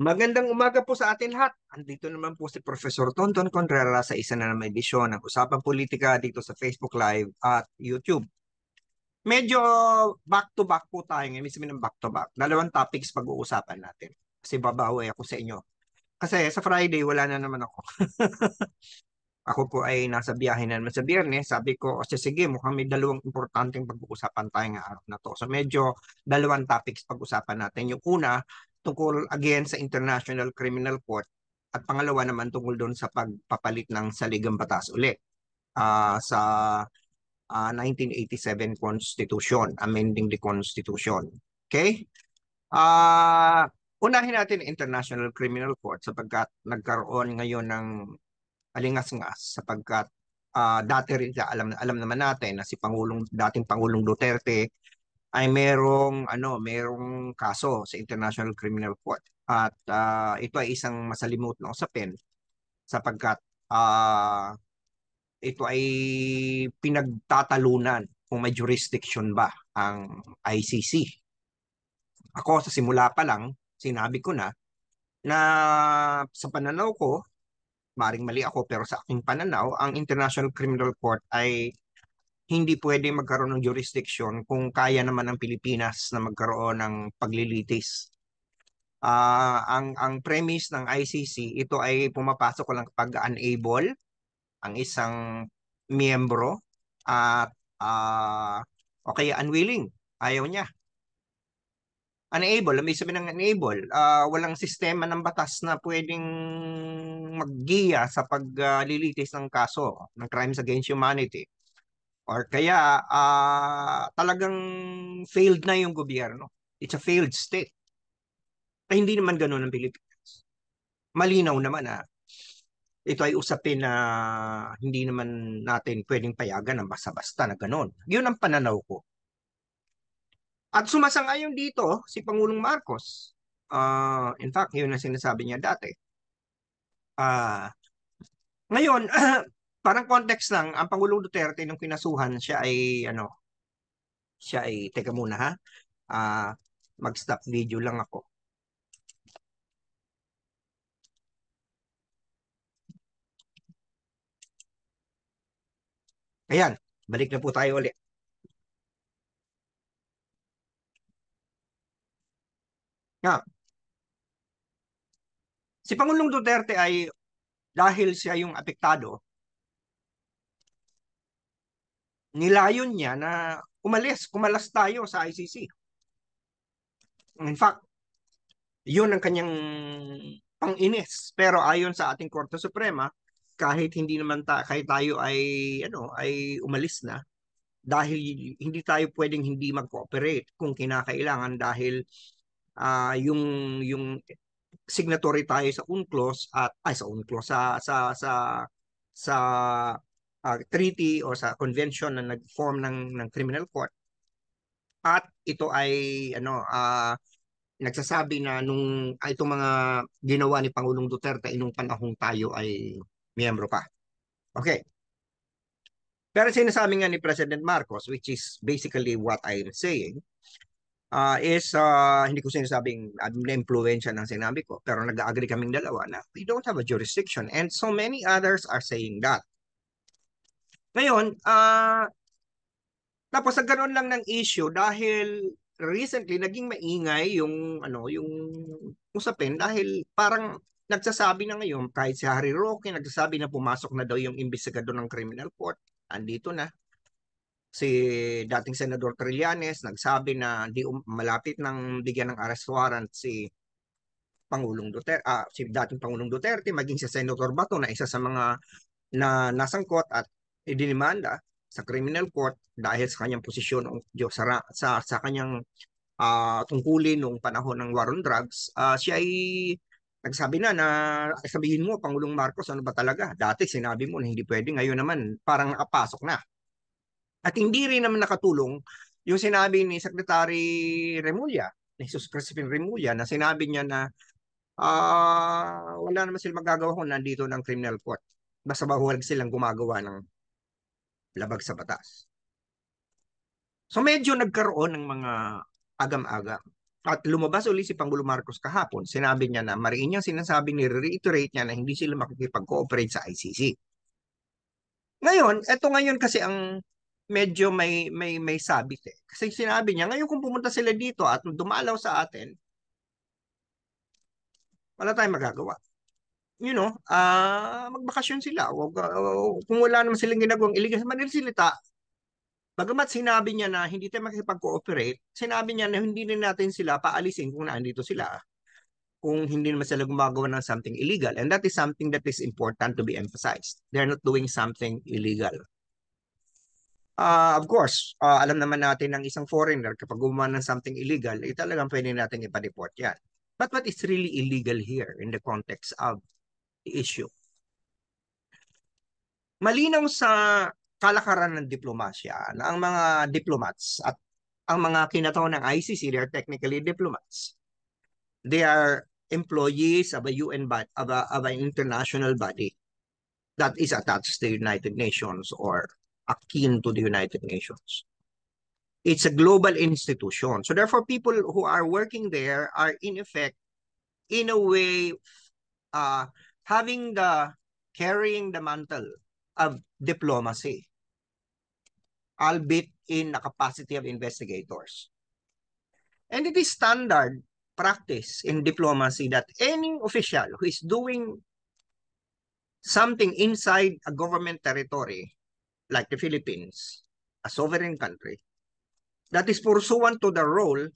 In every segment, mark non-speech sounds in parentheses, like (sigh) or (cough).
Magandang umaga po sa atin lahat. Andito naman po si Professor Tonton Contreras sa isa na may edisyon ng usapang politika dito sa Facebook Live at YouTube. Medyo back to back po tayo ngayon, sabihin ng back to back. Dalawang topics pag-uusapan natin. Kasi babawi ako sa inyo. Kasi sa Friday wala na naman ako. (laughs) ako po ay nasa biyahe na naman sa biyernes. Sabi ko, o sige, mukhang may dalawang importanteng pag-uusapan tayo ng araw na to. So medyo dalawang topics pag-usapan natin. Yung una, tungkol again sa International Criminal Court at pangalawa naman tungkol doon sa pagpapalit ng saligang batas ulit uh, sa uh, ah, 1987 Constitution, amending the Constitution. Okay? Uh, unahin natin International Criminal Court sapagkat nagkaroon ngayon ng alingas-ngas sapagkat uh, dati rin alam alam naman natin na si Pangulong dating Pangulong Duterte ay merong ano, merong kaso sa International Criminal Court. At uh, ito ay isang masalimuot na usapin sapagkat uh, ito ay pinagtatalunan kung may jurisdiction ba ang ICC. Ako sa simula pa lang, sinabi ko na na sa pananaw ko, maring mali ako pero sa aking pananaw, ang International Criminal Court ay hindi pwede magkaroon ng jurisdiction kung kaya naman ng Pilipinas na magkaroon ng paglilitis. Uh, ang ang premise ng ICC, ito ay pumapasok ko lang pag unable ang isang miyembro at uh, ah, okay, unwilling, ayaw niya. Unable, may sabihin ng unable, uh, walang sistema ng batas na pwedeng maggiya sa paglilitis ng kaso ng crimes against humanity or kaya uh, talagang failed na yung gobyerno. It's a failed state. Eh, hindi naman ganoon ang Pilipinas. Malinaw naman na ah. ito ay usapin na hindi naman natin pwedeng payagan ng basta-basta na ganoon. Yun ang pananaw ko. At sumasangayon dito si Pangulong Marcos. Uh, in fact, yun ang sinasabi niya dati. Uh, ngayon, (clears throat) parang context lang, ang Pangulong Duterte nung kinasuhan siya ay ano, siya ay, teka muna ha, uh, mag-stop video lang ako. Ayan, balik na po tayo ulit. Nga. Ah. Si Pangulong Duterte ay dahil siya yung apektado nilayon niya na umalis, kumalas tayo sa ICC. In fact, yun ang kanyang panginis. Pero ayon sa ating Korte Suprema, kahit hindi naman ta- kahit tayo ay ano ay umalis na dahil hindi tayo pwedeng hindi mag-cooperate kung kinakailangan dahil uh, yung yung signatory tayo sa UNCLOS at ay sa UNCLOS sa sa sa sa uh, treaty o sa convention na nag-form ng ng criminal court at ito ay ano uh, nagsasabi na nung uh, itong mga ginawa ni Pangulong Duterte inung panahong tayo ay miyembro pa. Okay. Pero sinasabi nga ni President Marcos which is basically what I'm saying uh, is uh, hindi ko sinasabing na-influensya ng sinabi ko pero nag-agree kaming dalawa na we don't have a jurisdiction and so many others are saying that. Ngayon, uh, tapos ganoon lang ng issue dahil recently naging maingay yung ano yung usapin dahil parang nagsasabi na ngayon kahit si Harry Roque nagsasabi na pumasok na daw yung imbestigador ng criminal court andito na si dating senador Trillanes nagsabi na di um, malapit nang bigyan ng arrest warrant si Pangulong Duterte ah, si dating Pangulong Duterte maging si senador Bato na isa sa mga na nasangkot at idinimanda sa criminal court dahil sa kanyang posisyon o sa, sa, sa kanyang uh, tungkulin noong panahon ng war on drugs, uh, siya ay nagsabi na na sabihin mo, Pangulong Marcos, ano ba talaga? Dati sinabi mo na hindi pwede, ngayon naman parang nakapasok na. At hindi rin naman nakatulong yung sinabi ni Secretary Remulla, ni Jesus Crispin Remulla, na sinabi niya na uh, wala naman sila magagawa kung nandito ng criminal court. Basta bawal silang gumagawa ng labag sa batas. So medyo nagkaroon ng mga agam-agam. At lumabas uli si Pangulo Marcos kahapon, sinabi niya na mariin niyang sinasabi ni reiterate niya na hindi sila makikipag-cooperate sa ICC. Ngayon, eto ngayon kasi ang medyo may may may sabit eh. Kasi sinabi niya, ngayon kung pumunta sila dito at dumalaw sa atin, wala tayong magagawa you know, uh, magbakasyon sila. O, o, ah, kung wala naman silang ginagawang illegal sa Manila Silita, bagamat sinabi niya na hindi tayo makikipag-cooperate, sinabi niya na hindi na natin sila paalisin kung naandito sila. Kung hindi naman sila gumagawa ng something illegal. And that is something that is important to be emphasized. They're not doing something illegal. Uh, of course, uh, alam naman natin ng isang foreigner, kapag gumawa ng something illegal, eh, talagang pwede natin ipa yan. But what is really illegal here in the context of issue. Malinaw sa kalakaran ng diplomasya na ang mga diplomats at ang mga kinataon ng ICC, they are technically diplomats. They are employees of a UN body, of, a, of an international body that is attached to the United Nations or akin to the United Nations. It's a global institution. So therefore, people who are working there are in effect, in a way, uh, having the carrying the mantle of diplomacy, albeit in a capacity of investigators. And it is standard practice in diplomacy that any official who is doing something inside a government territory, like the Philippines, a sovereign country, that is pursuant to the role,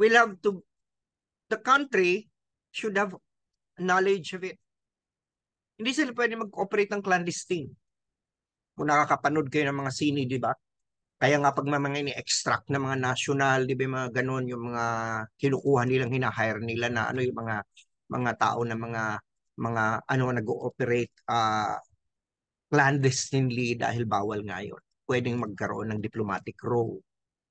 will have to, the country should have knowledge of it. Hindi sila pwede mag-operate ng clandestine. Kung nakakapanood kayo ng mga sini, di ba? Kaya nga pag may mga ini-extract ng mga national, di ba mga ganun, yung mga kinukuha nilang hinahire nila na ano yung mga mga tao na mga mga ano nag-ooperate uh, clandestinely dahil bawal ngayon. Pwedeng magkaroon ng diplomatic role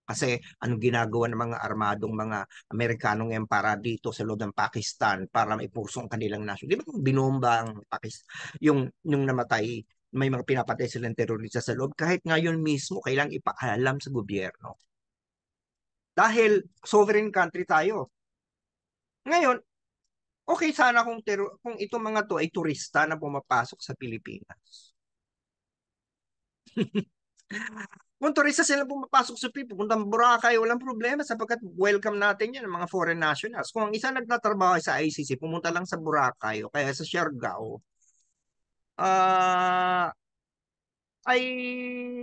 kasi ano ginagawa ng mga armadong mga Amerikanong yan dito sa loob ng Pakistan para maipurso ang kanilang nasyon. Di ba kung binomba ang Pakistan, yung, yung namatay, may mga pinapatay silang terorista sa loob, kahit ngayon mismo kailang ipaalam sa gobyerno. Dahil sovereign country tayo. Ngayon, okay sana kung, tero, kung itong mga to ay turista na pumapasok sa Pilipinas. (laughs) motorista sila pumapasok sa PIP, pupuntang Boracay, walang problema sapagkat welcome natin yan, ng mga foreign nationals. Kung ang isa nagtatrabaho sa ICC, pumunta lang sa Boracay o kaya sa Siargao, uh, ay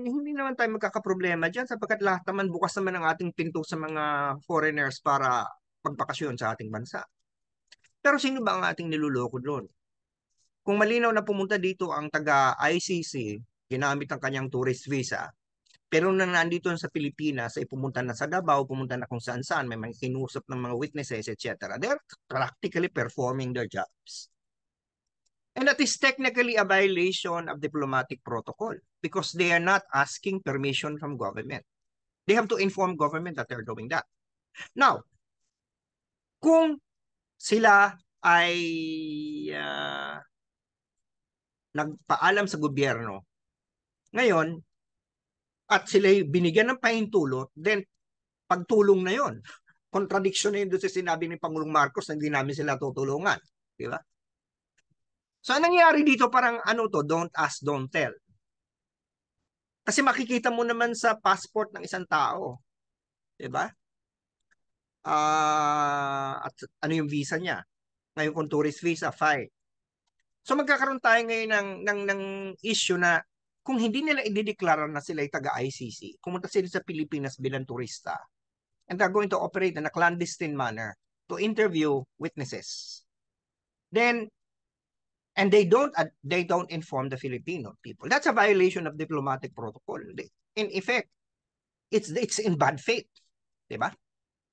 hindi naman tayo magkakaproblema dyan sapagkat lahat naman bukas naman ang ating pinto sa mga foreigners para pagbakasyon sa ating bansa. Pero sino ba ang ating niluloko doon? Kung malinaw na pumunta dito ang taga-ICC, ginamit ang kanyang tourist visa, pero nang nandito sa Pilipinas, ay pumunta na sa Davao, pumunta na kung saan-saan, may mga kinusap ng mga witnesses, etc. They're practically performing their jobs. And that is technically a violation of diplomatic protocol because they are not asking permission from government. They have to inform government that they're doing that. Now, kung sila ay uh, nagpaalam sa gobyerno, ngayon, at sila binigyan ng pahintulot, then pagtulong na yon. Contradiction na yun doon sa sinabi ni Pangulong Marcos na hindi namin sila tutulungan. Di ba? So, anong nangyari dito parang ano to, don't ask, don't tell. Kasi makikita mo naman sa passport ng isang tao. 'Di ba? Ah, uh, at ano yung visa niya? Ngayon kung tourist visa, fine. So magkakaroon tayo ngayon ng ng ng issue na kung hindi nila idideklara na sila ay taga-ICC, kumunta sila sa Pilipinas bilang turista, and they're going to operate in a clandestine manner to interview witnesses. Then, and they don't uh, they don't inform the Filipino people. That's a violation of diplomatic protocol. In effect, it's it's in bad faith, di ba?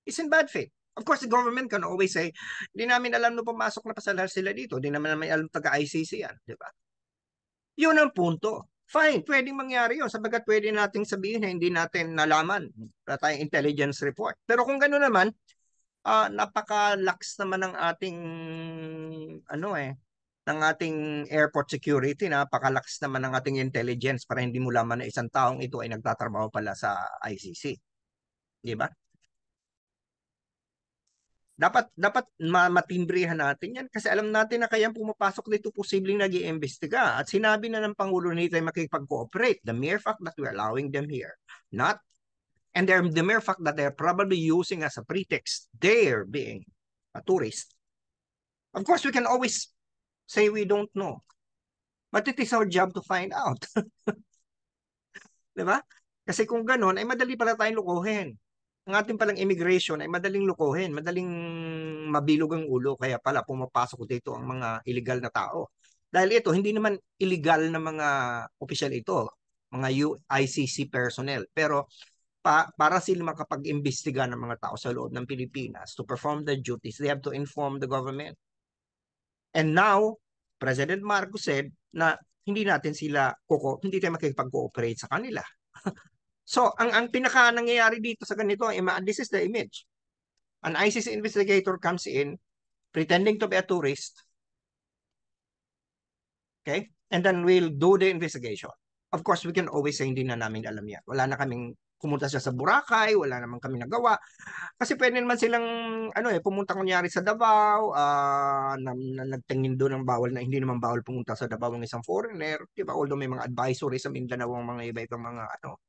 It's in bad faith. Of course, the government can always say, di namin alam no pumasok na pasalar sila dito. Di naman namin alam taga-ICC yan, di ba? Yun ang punto. Fine, pwedeng mangyari yun sabagat pwede nating sabihin na hindi natin nalaman para tayong intelligence report. Pero kung gano'n naman, uh, ah, napaka-lax naman ng ating ano eh, ng ating airport security, napakalakas naman ng ating intelligence para hindi mo laman na isang taong ito ay nagtatrabaho pala sa ICC. Di ba? Dapat dapat matimbrehan natin 'yan kasi alam natin na kayang pumapasok dito posibleng nag-iimbestiga at sinabi na ng pangulo nito ay makikipag-cooperate the mere fact that we're allowing them here not and they're, the mere fact that they're probably using as a pretext their being a tourist of course we can always say we don't know but it is our job to find out (laughs) 'di ba kasi kung ganun ay madali pala tayong lokohin ang ating palang immigration ay madaling lukuhin, madaling mabilog ang ulo kaya pala pumapasok dito ang mga illegal na tao. Dahil ito hindi naman illegal na mga official ito, mga ICC personnel. Pero pa, para sila makapag-imbestiga ng mga tao sa loob ng Pilipinas to perform their duties, they have to inform the government. And now, President Marcos said na hindi natin sila kuko, hindi tayo makikipag-cooperate sa kanila. (laughs) So, ang, ang pinaka nangyayari dito sa ganito, eh, this is the image. An ISIS investigator comes in, pretending to be a tourist. Okay? And then we'll do the investigation. Of course, we can always say hindi na namin alam yan. Wala na kaming pumunta siya sa Boracay, wala naman kami nagawa. Kasi pwede naman silang ano eh pumunta kunyari sa Davao, uh, na, na, nagtingin doon ng bawal na hindi naman bawal pumunta sa Davao ng isang foreigner, 'di ba? Although may mga advisory sa Mindanao ang mga iba-ibang mga ano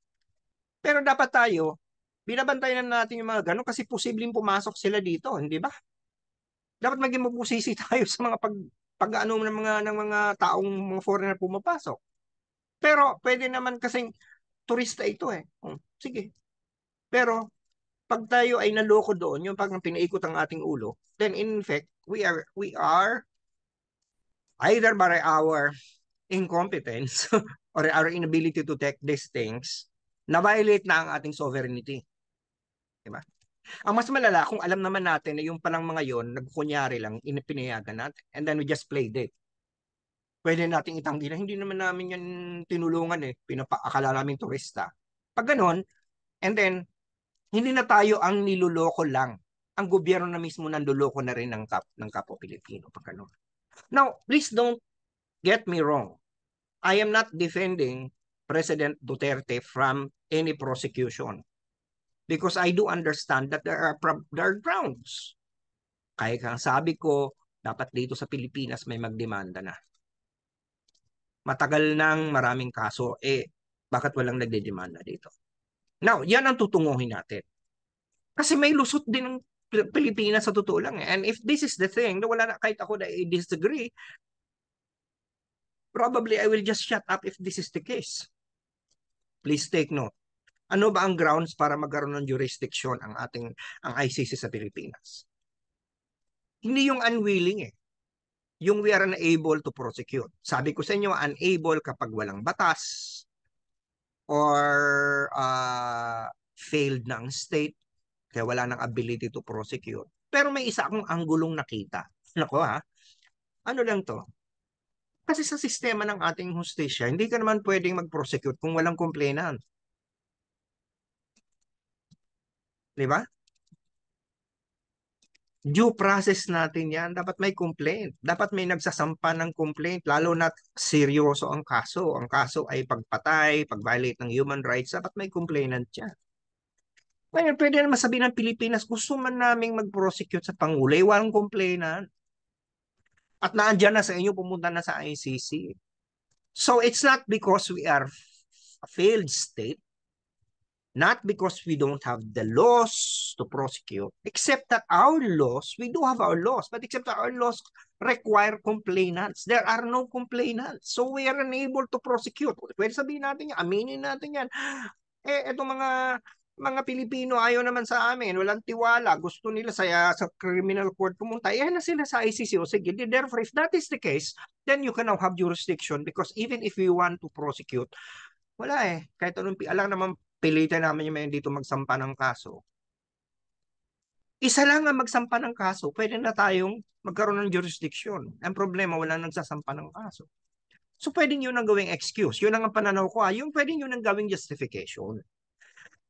pero dapat tayo, binabantayan na natin yung mga ganun kasi posibleng pumasok sila dito, hindi ba? Dapat maging mapusisi (laughs) tayo sa mga pag pag-ano ng mga ng mga taong mga foreigner pumapasok. Pero pwede naman kasi turista ito eh. Oh, sige. Pero pag tayo ay naloko doon, yung pag pinaikot ang ating ulo, then in fact, we are we are either by our incompetence (laughs) or our inability to take these things na-violate na ang ating sovereignty. Di ba? Ang mas malala, kung alam naman natin na yung palang mga yon, nagkunyari lang, inipinayagan natin, and then we just played it. Pwede nating itanggi na, hindi naman namin yan tinulungan eh, pinapaakala namin turista. Pag ganon, and then, hindi na tayo ang niluloko lang. Ang gobyerno na mismo nanduloko na rin ng, kap, ng kapo Pilipino. Pag ganon. Now, please don't get me wrong. I am not defending President Duterte from any prosecution. Because I do understand that there are, there are grounds. Kaya kang sabi ko, dapat dito sa Pilipinas may magdemanda na. Matagal nang maraming kaso, eh bakit walang nagdedemanda dito? Now, yan ang tutunguhin natin. Kasi may lusot din ng Pilipinas sa totoo lang. Eh. And if this is the thing, na wala na kahit ako na i-disagree, probably I will just shut up if this is the case. Please take note. Ano ba ang grounds para magkaroon ng jurisdiction ang ating ang ICC sa Pilipinas? Hindi yung unwilling eh. Yung we are unable to prosecute. Sabi ko sa inyo, unable kapag walang batas or uh, failed ng state kaya wala nang ability to prosecute. Pero may isa akong anggulong nakita. Nako ha. Ah. Ano lang to? Kasi sa sistema ng ating hustisya, hindi ka naman pwedeng mag-prosecute kung walang complainant. Di ba? Due process natin yan. Dapat may complaint. Dapat may nagsasampa ng complaint. Lalo na seryoso ang kaso. Ang kaso ay pagpatay, pag-violate ng human rights. Dapat may complainant yan. Ngayon, pwede naman sabihin ng Pilipinas, gusto man naming mag-prosecute sa Pangulay, eh, walang complainant. At naandyan na sa inyo, pumunta na sa ICC. So it's not because we are a failed state, not because we don't have the laws to prosecute, except that our laws, we do have our laws, but except that our laws require complainants. There are no complainants. So we are unable to prosecute. Pwede sabihin natin yan, aminin natin yan. Eh, itong mga mga Pilipino ayaw naman sa amin, walang tiwala, gusto nila sa, ah, sa criminal court pumunta, eh na sila sa ICC o sige, therefore if that is the case, then you can now have jurisdiction because even if you want to prosecute, wala eh, kahit anong, alam naman pilitan namin yung mga dito magsampa ng kaso. Isa lang ang magsampa ng kaso, pwede na tayong magkaroon ng jurisdiction. Ang problema, wala nagsasampa ng kaso. So pwedeng yun ang gawing excuse. Yun ang, ang pananaw ko. Ah. Yung pwedeng yun ang gawing justification.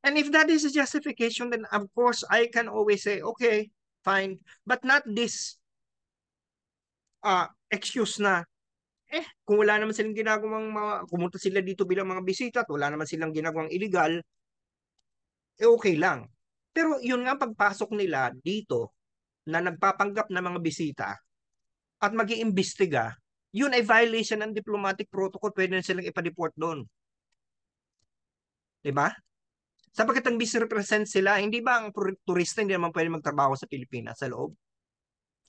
And if that is a justification, then of course I can always say, okay, fine, but not this uh, excuse na, eh, kung wala naman silang ginagawang, mga, kumunta sila dito bilang mga bisita at wala naman silang ginagawang illegal, eh okay lang. Pero yun nga pagpasok nila dito na nagpapanggap ng mga bisita at mag iimbestiga yun ay violation ng diplomatic protocol. Pwede na silang ipa-deport doon. Diba? Sapagkat ang misrepresent sila, hindi ba ang turista hindi naman pwede magtrabaho sa Pilipinas sa loob?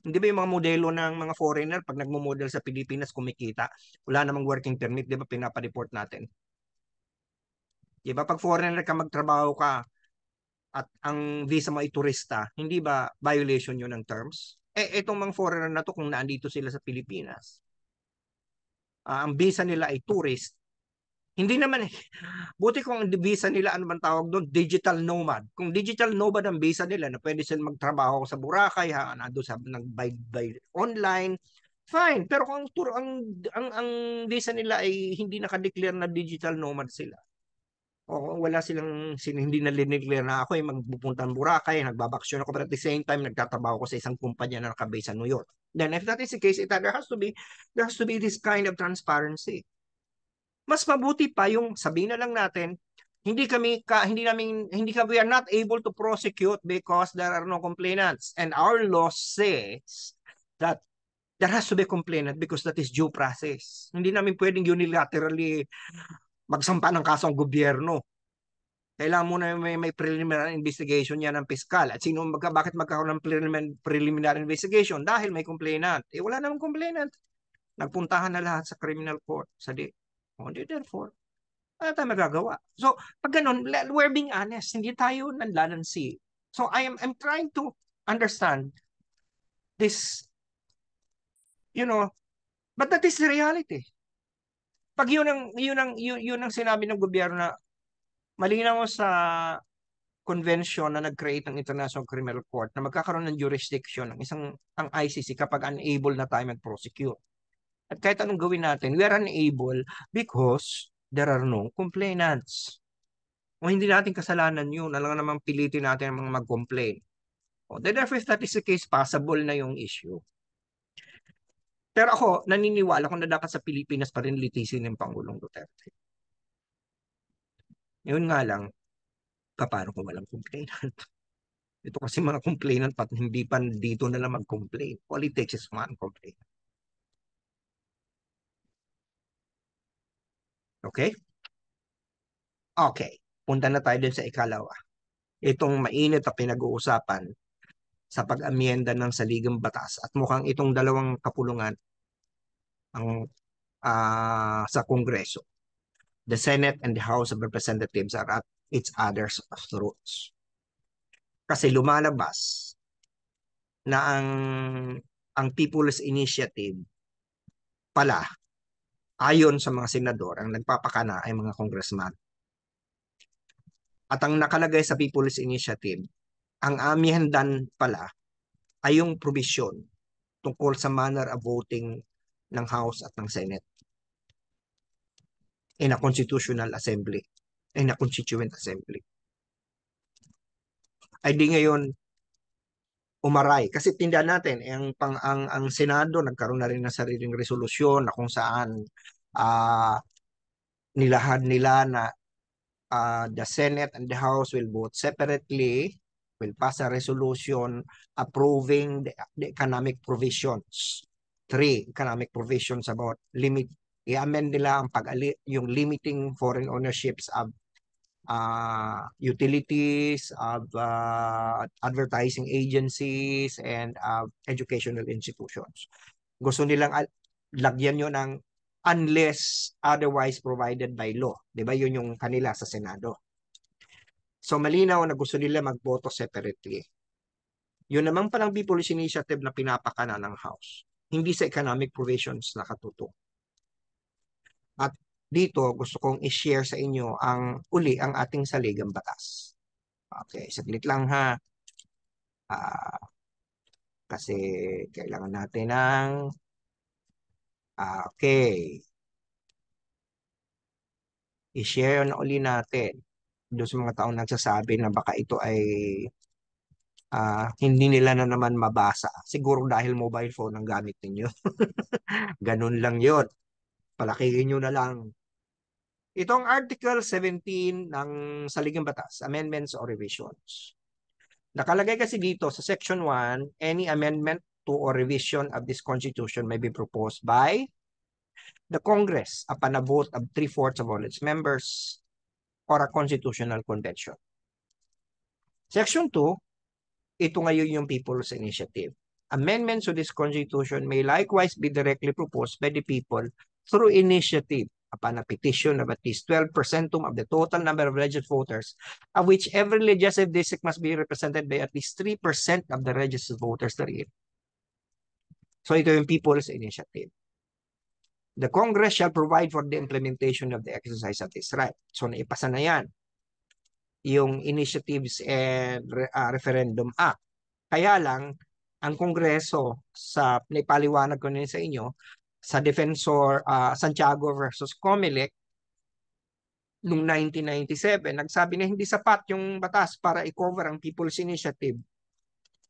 Hindi ba yung mga modelo ng mga foreigner pag nagmo-model sa Pilipinas kumikita, wala namang working permit, 'di ba pinapa-report natin? 'Di ba pag foreigner ka magtrabaho ka at ang visa mo ay turista, hindi ba violation 'yon ng terms? Eh itong mga foreigner na to kung naandito sila sa Pilipinas, uh, ang visa nila ay tourist, hindi naman, eh. buti kung ang visa nila, ano man tawag doon, digital nomad. Kung digital nomad ang visa nila, na pwede silang magtrabaho sa Boracay, ha, na ano, sa, nag, by, by online, fine. Pero kung ang, tour, ang, ang, ang visa nila ay hindi nakadeclare na digital nomad sila, o wala silang, sin, hindi na lineclare na ako, eh, magpupunta ng Boracay, nagbabaksyon ako, pero at the same time, nagtatrabaho ko sa isang kumpanya na nakabase sa New York. Then if that is the case, it, eh, there has to be, there has to be this kind of transparency mas mabuti pa yung sabihin na lang natin hindi kami ka, hindi namin hindi ka we are not able to prosecute because there are no complainants and our law says that there has to be complainant because that is due process. Hindi namin pwedeng unilaterally magsampa ng kaso ang gobyerno. Kailangan muna may, may preliminary investigation yan ng piskal. At sino magka, bakit magkakaroon ng preliminary, preliminary investigation? Dahil may complainant. Eh wala namang complainant. Nagpuntahan na lahat sa criminal court, sa, di, Only oh, therefore, ano tayo magagawa? So, pag ganun, we're being honest. Hindi tayo nanlalansi. So, I am I'm trying to understand this, you know, but that is the reality. Pag yun ang, yun ang, yun, yun ang sinabi ng gobyerno na malinaw sa convention na nag-create ng International Criminal Court na magkakaroon ng jurisdiction ng isang ang ICC kapag unable na tayo mag-prosecute. At kahit anong gawin natin, we are unable because there are no complainants. O hindi natin kasalanan yun. Alam naman pilitin natin ang mga mag-complain. Oh, therefore, if that is the case, possible na yung issue. Pero ako, naniniwala ko na dapat sa Pilipinas pa rin litisin ng Pangulong Duterte. Yun nga lang, paano kung walang complainant? (laughs) Ito kasi mga complainant, pat hindi pa dito na lang mag-complain. Politics it takes is one complainant. Okay? Okay. Punta na tayo dun sa ikalawa. Itong mainit na pinag-uusapan sa pag-amyenda ng saligang batas at mukhang itong dalawang kapulungan ang uh, sa Kongreso. The Senate and the House of Representatives are at its others of the rules. Kasi lumalabas na ang ang People's Initiative pala Ayon sa mga senador, ang nagpapakana ay mga congressman. At ang nakalagay sa People's Initiative, ang amihandan pala ay yung provision tungkol sa manner of voting ng House at ng Senate in a constitutional assembly, in a constituent assembly. Ay di ngayon, umaray kasi tinda natin eh, ang pang ang, ang Senado nagkaroon na rin ng sariling resolusyon na kung saan uh, nilahad nila na uh, the Senate and the House will vote separately will pass a resolution approving the, the economic provisions three economic provisions about limit i-amend nila ang pag yung limiting foreign ownerships of uh, utilities, of uh, uh, advertising agencies, and uh, educational institutions. Gusto nilang lagyan yun ng unless otherwise provided by law. Di ba? Yun yung kanila sa Senado. So malinaw na gusto nila magboto separately. Yun namang palang B-Policy Initiative na pinapakana ng House. Hindi sa economic provisions nakatuto. At dito gusto kong i-share sa inyo ang uli ang ating saligang batas. Okay, saglit lang ha. Uh, kasi kailangan natin ng uh, okay. I-share na uli natin doon sa mga taong nagsasabi na baka ito ay uh, hindi nila na naman mabasa. Siguro dahil mobile phone ang gamit ninyo. (laughs) Ganun lang yon Palakihin nyo na lang. Itong Article 17 ng Saligang Batas, Amendments or Revisions. Nakalagay kasi dito sa Section 1, any amendment to or revision of this Constitution may be proposed by the Congress upon a vote of three-fourths of all its members or a constitutional convention. Section 2, ito ngayon yung People's Initiative. Amendments to this Constitution may likewise be directly proposed by the people through initiative upon a petition of at least 12% of the total number of registered voters, of which every legislative district must be represented by at least 3% of the registered voters therein. So ito yung People's Initiative. The Congress shall provide for the implementation of the exercise of this right. So naipasa na yan yung Initiatives and uh, Referendum Act. Kaya lang, ang Kongreso, sa naipaliwanag ko na sa inyo, sa Defensor uh, Santiago versus Comelec noong 1997, nagsabi na hindi sapat yung batas para i-cover ang People's Initiative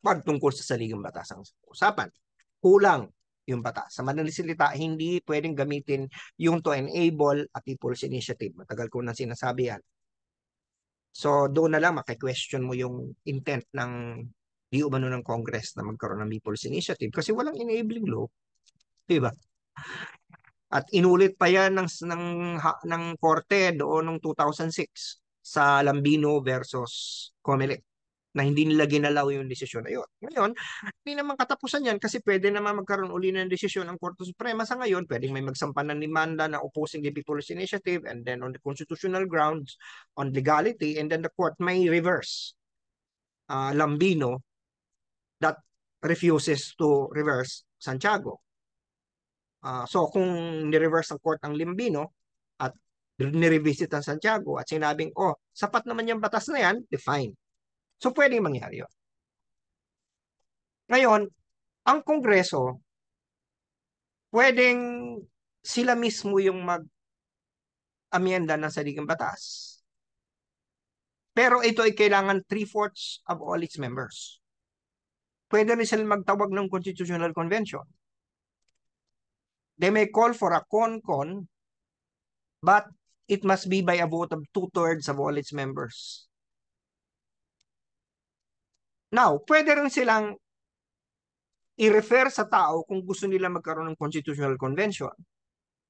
pagtungkol sa saligang batas ang usapan. Kulang yung batas. Sa madaling hindi pwedeng gamitin yung to enable a people's initiative. Matagal ko na sinasabi yan. So doon na lang maki mo yung intent ng di umano ng Congress na magkaroon ng people's initiative kasi walang enabling law. Diba? At inulit pa yan ng, ng, ng korte doon noong 2006 sa Lambino versus Comelec na hindi nila ginalaw yung desisyon na yun. Ngayon, hindi naman katapusan yan kasi pwede naman magkaroon uli ng desisyon ng Korte Suprema sa ngayon. Pwedeng may magsampanan ng demanda na opposing the People's Initiative and then on the constitutional grounds, on legality, and then the court may reverse uh, Lambino that refuses to reverse Santiago. Uh, so kung ni-reverse ng court ang Limbino at ni-revisit ang Santiago at sinabing, oh, sapat naman yung batas na yan, define. So pwedeng mangyari yun. Ngayon, ang Kongreso, pwedeng sila mismo yung mag-amienda ng saligang batas. Pero ito ay kailangan three-fourths of all its members. Pwede rin sila magtawag ng Constitutional Convention They may call for a con-con, but it must be by a vote of two-thirds of all its members. Now, pwede rin silang i-refer sa tao kung gusto nila magkaroon ng constitutional convention.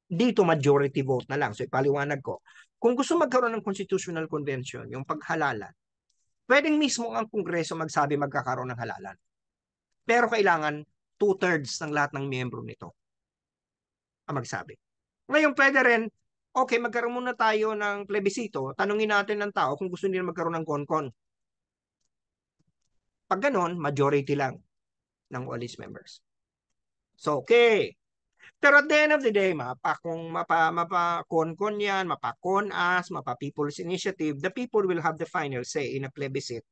Dito majority vote na lang. So ipaliwanag ko. Kung gusto magkaroon ng constitutional convention, yung paghalalan, pwedeng mismo ang Kongreso magsabi magkakaroon ng halalan. Pero kailangan two-thirds ng lahat ng miyembro nito ang magsabi. Ngayon, pwede rin, okay, magkaroon muna tayo ng plebisito, tanungin natin ng tao kung gusto nila magkaroon ng konkon. Pag ganon, majority lang ng OLIS members. So, okay. Pero at the end of the day, mapa kung mapa konkon yan, mapa con mapa people's initiative, the people will have the final say in a plebiscite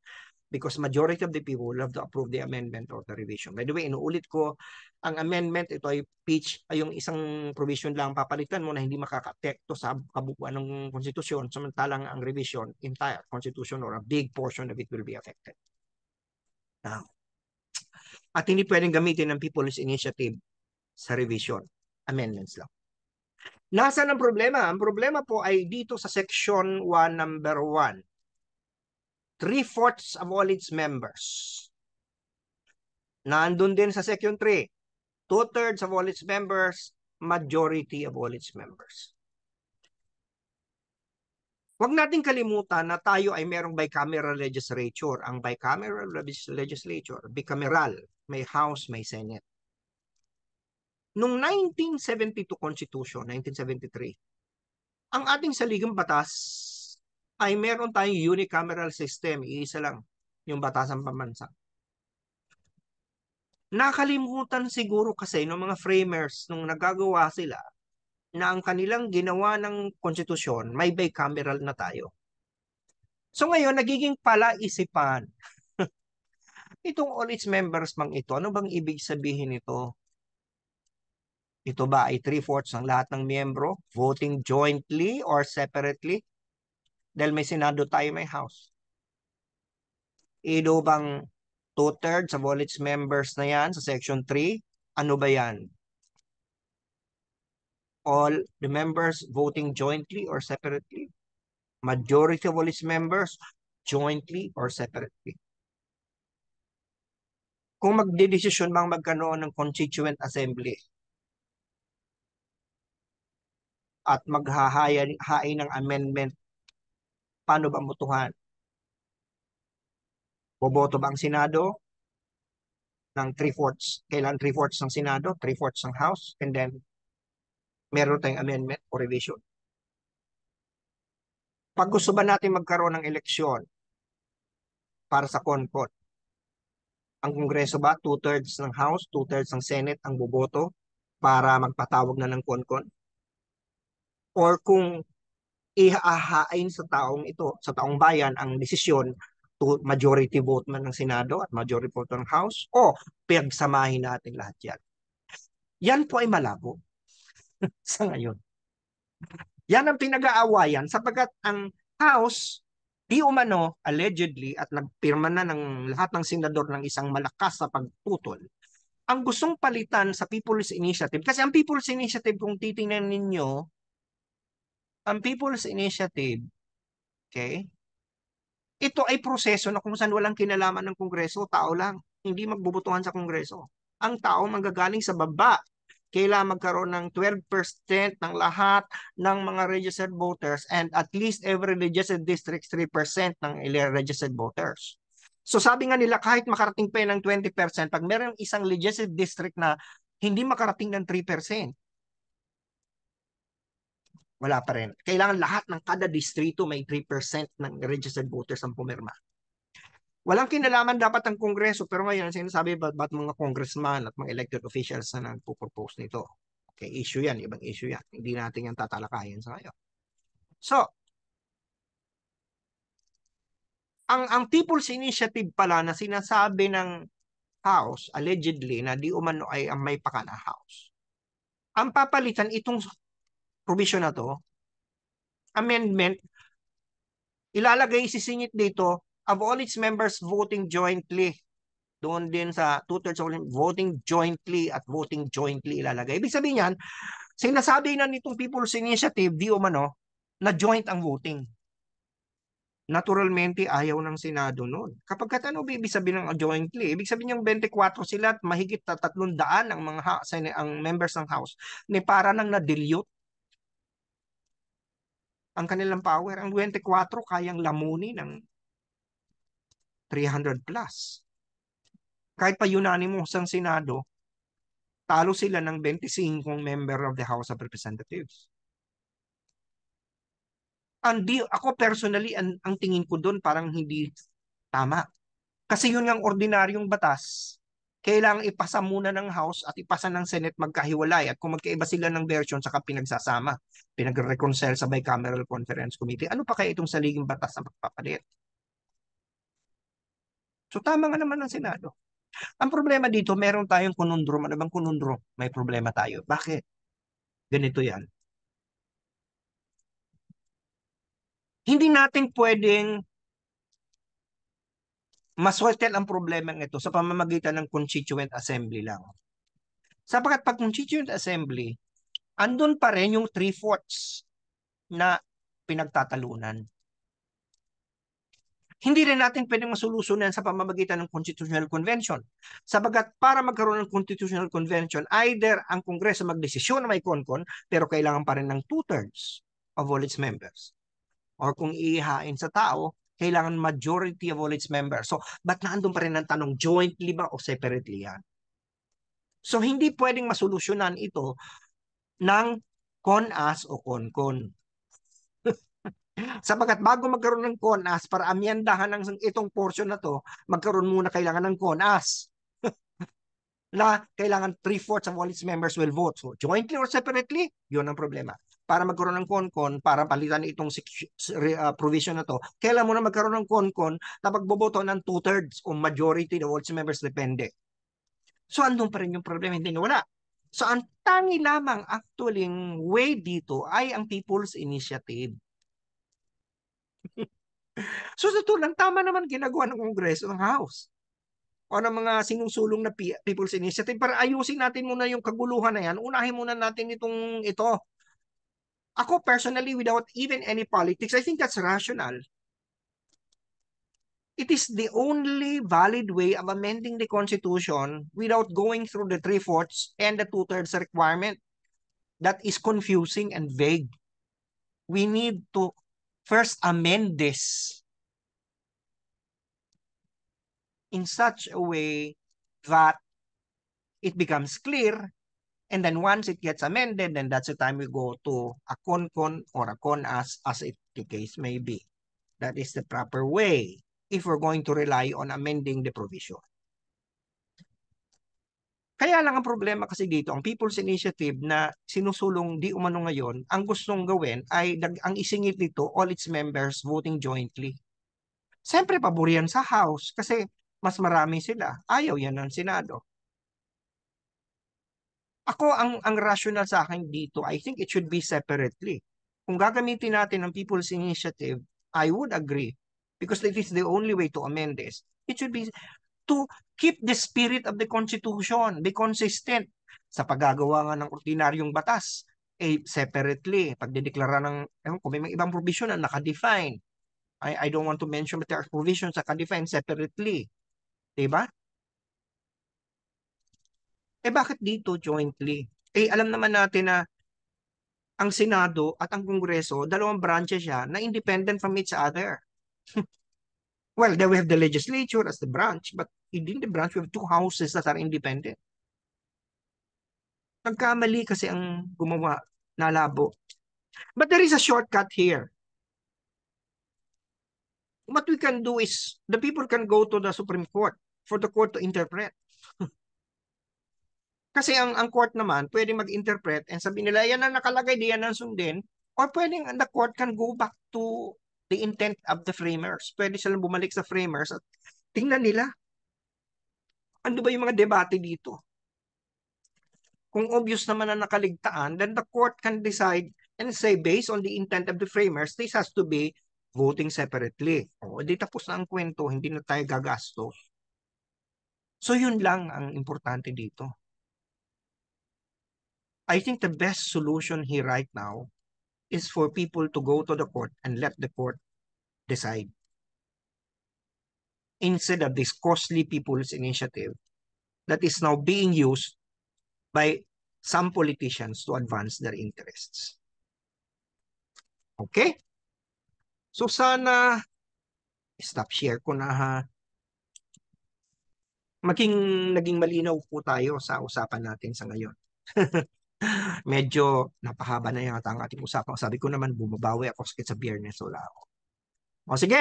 because majority of the people will have to approve the amendment or the revision. By the way, inuulit ko, ang amendment, ito ay pitch, ay yung isang provision lang papalitan mo na hindi makakapekto sa kabuuan ng konstitusyon, samantalang ang revision, entire constitution or a big portion of it will be affected. Now, at hindi pwedeng gamitin ng People's Initiative sa revision. Amendments lang. Nasaan ang problema? Ang problema po ay dito sa Section 1, Number 1 three-fourths of all its members. Nandun din sa Section 3, two-thirds of all its members, majority of all its members. Huwag natin kalimutan na tayo ay merong bicameral legislature. Ang bicameral legislature, bicameral, may House, may Senate. Noong 1972 Constitution, 1973, ang ating saligang batas ay meron tayong unicameral system, iisa lang yung batasang pambansa. Nakalimutan siguro kasi ng mga framers nung nagagawa sila na ang kanilang ginawa ng konstitusyon, may bicameral na tayo. So ngayon, nagiging palaisipan (laughs) itong all its members mang ito, ano bang ibig sabihin nito? Ito ba ay 3 fourths ng lahat ng miyembro, voting jointly or separately? Dahil may Senado tayo, may House. Ilo bang two-thirds sa college members na yan sa Section 3? Ano ba yan? All the members voting jointly or separately? Majority of college members jointly or separately? Kung magdedesisyon bang magkanoon ng Constituent Assembly at maghahain ng amendment paano ba mutuhan? Boboto ba ang Senado ng 3-fourths? Kailan 3-fourths ng Senado, 3-fourths ng House, and then meron tayong amendment o revision. Pag gusto ba natin magkaroon ng eleksyon para sa CONCON, ang Kongreso ba, two-thirds ng House, two-thirds ng Senate ang boboto para magpatawag na ng CONCON? Or kung ihahain sa taong ito, sa taong bayan ang desisyon to majority vote man ng Senado at majority vote ng House o pagsamahin natin lahat yan. Yan po ay malabo (laughs) sa ngayon. Yan ang pinag-aawayan sapagkat ang House di umano allegedly at nagpirma na ng lahat ng senador ng isang malakas na pagputol ang gustong palitan sa People's Initiative kasi ang People's Initiative kung titingnan ninyo ang People's Initiative, okay, ito ay proseso na kung saan walang kinalaman ng Kongreso, tao lang. Hindi magbubutuhan sa Kongreso. Ang tao manggagaling sa baba. Kailangan magkaroon ng 12% ng lahat ng mga registered voters and at least every registered district 3% ng registered voters. So sabi nga nila kahit makarating pa ng 20%, pag meron isang legislative district na hindi makarating ng 3%, wala pa rin. Kailangan lahat ng kada distrito may 3% ng registered voters ang pumirma. Walang kinalaman dapat ang Kongreso pero ngayon sinasabi ba't, ba't mga congressman at mga elected officials na nagpo-propose nito. Okay, issue yan. Ibang issue yan. Hindi natin yan tatalakayin sa ngayon. So, ang, ang People's Initiative pala na sinasabi ng House, allegedly, na di umano ay ang may pakana House. Ang papalitan itong provision na to, amendment, ilalagay si dito of all its members voting jointly. Doon din sa two-thirds of voting jointly at voting jointly ilalagay. Ibig sabihin yan, sinasabi na nitong People's Initiative, di umano, oh, na joint ang voting. Naturalmente, ayaw ng Senado noon. Kapag katano, ibig sabihin ng jointly, ibig sabihin yung 24 sila at mahigit na 300 ang mga ha, ang members ng House, ni para nang na-dilute ang kanilang power. Ang 24 kayang lamuni ng 300 plus. Kahit pa mo sa Senado, talo sila ng 25 member of the House of Representatives. Hindi, ako personally, ang, ang tingin ko doon parang hindi tama. Kasi yun ang ordinaryong batas kailang ipasa muna ng House at ipasa ng Senate magkahiwalay at kung magkaiba sila ng version saka pinagsasama, pinagreconcile sa bicameral conference committee. Ano pa kaya itong saliging batas na magpapalit? So tama nga naman ang Senado. Ang problema dito, meron tayong conundrum. Ano bang conundrum? May problema tayo. Bakit? Ganito yan. Hindi natin pwedeng Masolve ang problema ito sa pamamagitan ng Constituent Assembly lang. Sapagkat pag Constituent Assembly, andun pa rin yung three-fourths na pinagtatalunan. Hindi rin natin pwedeng masulusunan sa pamamagitan ng Constitutional Convention. Sabagat para magkaroon ng Constitutional Convention, either ang Kongreso magdesisyon na may konkon, pero kailangan pa rin ng two-thirds of all its members. Or kung iihain sa tao, kailangan majority of all its members. So, ba't naandun pa rin ang tanong, jointly ba o separately yan? So, hindi pwedeng masolusyonan ito ng CONAS o CONCON. (laughs) Sapagat bago magkaroon ng CONAS, para amyandahan ng itong portion na to, magkaroon muna kailangan ng CONAS. (laughs) na kailangan three-fourths of all its members will vote. So, jointly or separately, yun ang problema para magkaroon ng konkon, para palitan itong ah, provision na to, kailan mo na magkaroon ng konkon na pagboboto ng two-thirds o majority of all members depende. So andun pa rin yung problema, hindi wala. So ang tangi lamang actually way dito ay ang People's Initiative. (laughs) so sa lang tama naman ginagawa ng Kongreso ng House o ng mga sinusulong na People's Initiative para ayusin natin muna yung kaguluhan na yan. Unahin muna natin itong ito Ako personally, without even any politics, I think that's rational. It is the only valid way of amending the Constitution without going through the three-fourths and the two-thirds requirement. That is confusing and vague. We need to first amend this in such a way that it becomes clear And then once it gets amended, then that's the time we go to a con or a con-as it the case may be. That is the proper way if we're going to rely on amending the provision. Kaya lang ang problema kasi dito, ang People's Initiative na sinusulong di umano ngayon, ang gustong gawin ay ang isingit nito all its members voting jointly. Siyempre, paborian sa House kasi mas marami sila. Ayaw yan ng Senado. Ako, ang, ang rational sa akin dito, I think it should be separately. Kung gagamitin natin ang People's Initiative, I would agree. Because it is the only way to amend this. It should be to keep the spirit of the Constitution, be consistent sa paggagawa ng ordinaryong batas. Eh, separately, pagdideklara ng, eh, kung may mga ibang provision na naka-define I, I don't want to mention but there are provisions that are defined separately. Diba? Eh bakit dito jointly? Eh alam naman natin na ang Senado at ang Kongreso, dalawang branches siya na independent from each other. (laughs) well, then we have the legislature as the branch, but in the branch we have two houses that are independent. Nagkamali kasi ang gumawa, nalabo. But there is a shortcut here. What we can do is the people can go to the Supreme Court for the court to interpret. Kasi ang, ang court naman, pwede mag-interpret and sabi nila, yan ang nakalagay, diyan ang sundin. Or pwedeng the court can go back to the intent of the framers. Pwede silang bumalik sa framers at tingnan nila. Ano ba yung mga debate dito? Kung obvious naman na nakaligtaan, then the court can decide and say based on the intent of the framers, this has to be voting separately. O, di tapos na ang kwento, hindi na tayo gagastos. So yun lang ang importante dito. I think the best solution here right now is for people to go to the court and let the court decide. Instead of this costly people's initiative that is now being used by some politicians to advance their interests. Okay? So sana, stop share ko na ha. Maging, naging malinaw po tayo sa usapan natin sa ngayon. (laughs) medyo napahaba na yata ang ating usapan. Sabi ko naman, bumabawi ako sakit sa biyernes, wala ako. O sige,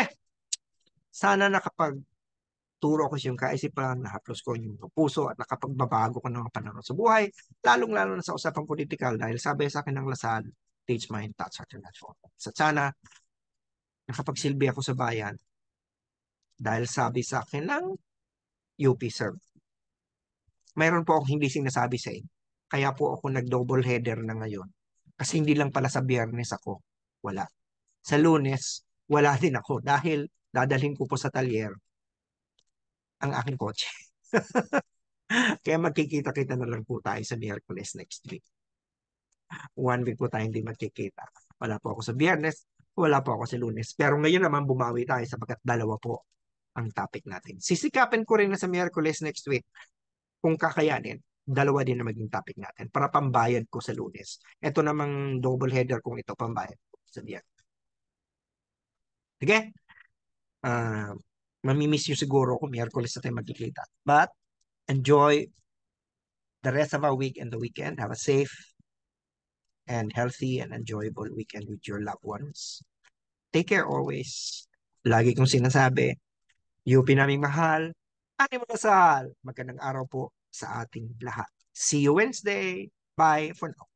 sana nakapag turo ko sa iyong kaisipan, nahaplos ko yung puso at nakapagbabago ko ng mga pananaw sa buhay, lalong-lalo na sa usapang politikal dahil sabi sa akin ng Lasal, teach mind, touch your for Sa sana, nakapagsilbi ako sa bayan dahil sabi sa akin ng UP serve. Mayroon po akong hindi sinasabi sa inyo. Kaya po ako nag-double header na ngayon. Kasi hindi lang pala sa biyernes ako. Wala. Sa lunes, wala (laughs) din ako. Dahil dadalhin ko po sa talyer ang aking kotse. (laughs) Kaya magkikita-kita na lang po tayo sa Miyerkules next week. One week po tayo hindi magkikita. Wala po ako sa biyernes, wala po ako sa lunes. Pero ngayon naman bumawi tayo sapagkat dalawa po ang topic natin. Sisikapin ko rin na sa Miyerkules next week kung kakayanin dalawa din na maging topic natin para pambayad ko sa lunes. Ito namang double header kong ito pambayad ko sa biyak. Sige? Uh, mamimiss yung siguro kung Miyerkules na tayo magkikita. But, enjoy the rest of our week and the weekend. Have a safe and healthy and enjoyable weekend with your loved ones. Take care always. Lagi kong sinasabi, UP naming mahal, ani mo nasal. Magandang araw po sa ating lahat. See you Wednesday. Bye for now.